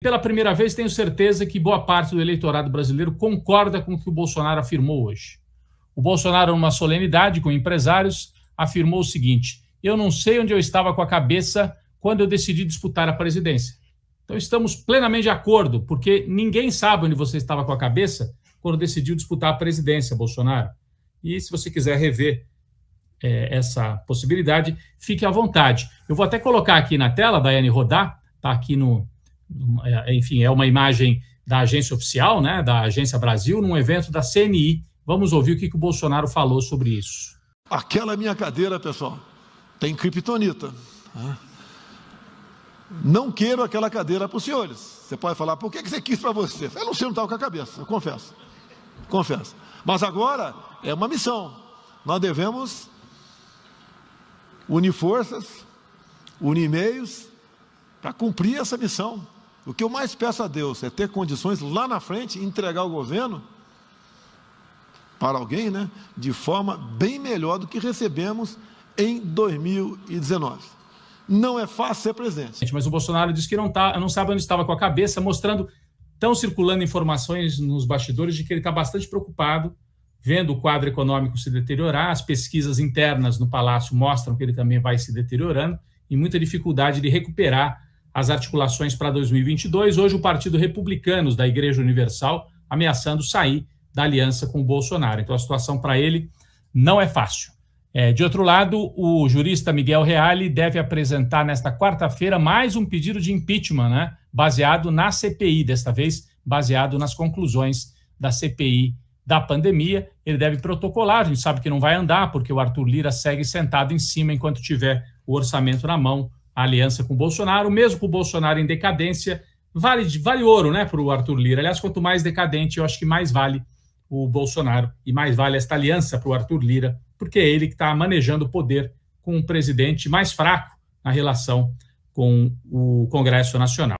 Pela primeira vez, tenho certeza que boa parte do eleitorado brasileiro concorda com o que o Bolsonaro afirmou hoje. O Bolsonaro, numa solenidade com empresários, afirmou o seguinte: Eu não sei onde eu estava com a cabeça quando eu decidi disputar a presidência. Então, estamos plenamente de acordo, porque ninguém sabe onde você estava com a cabeça quando decidiu disputar a presidência, Bolsonaro. E se você quiser rever é, essa possibilidade, fique à vontade. Eu vou até colocar aqui na tela, Daiane Rodar, está aqui no, é, enfim, é uma imagem da agência oficial, né, da Agência Brasil, num evento da CNI. Vamos ouvir o que, que o Bolsonaro falou sobre isso. Aquela minha cadeira, pessoal, tem criptonita. Né? Não quero aquela cadeira para os senhores. Você pode falar, por que você quis para você? Eu não sei, não estava tá com a cabeça, eu confesso. Confesso. Mas agora é uma missão. Nós devemos unir forças, unir meios para cumprir essa missão. O que eu mais peço a Deus é ter condições lá na frente entregar o governo para alguém, né, de forma bem melhor do que recebemos em 2019. Não é fácil ser presidente. Mas o Bolsonaro disse que não tá, não sabe onde estava com a cabeça, mostrando estão circulando informações nos bastidores de que ele está bastante preocupado, vendo o quadro econômico se deteriorar. As pesquisas internas no Palácio mostram que ele também vai se deteriorando e muita dificuldade de recuperar as articulações para 2022. Hoje, o Partido Republicanos da Igreja Universal ameaçando sair da aliança com o Bolsonaro. Então, a situação para ele não é fácil. É, de outro lado, o jurista Miguel Reale deve apresentar nesta quarta-feira mais um pedido de impeachment, né? baseado na CPI, desta vez baseado nas conclusões da CPI da pandemia. Ele deve protocolar, a gente sabe que não vai andar, porque o Arthur Lira segue sentado em cima enquanto tiver o orçamento na mão a aliança com o Bolsonaro, mesmo com o Bolsonaro em decadência, vale, vale ouro né, para o Arthur Lira. Aliás, quanto mais decadente, eu acho que mais vale o Bolsonaro e mais vale esta aliança para o Arthur Lira, porque é ele que está manejando o poder com um presidente mais fraco na relação com o Congresso Nacional.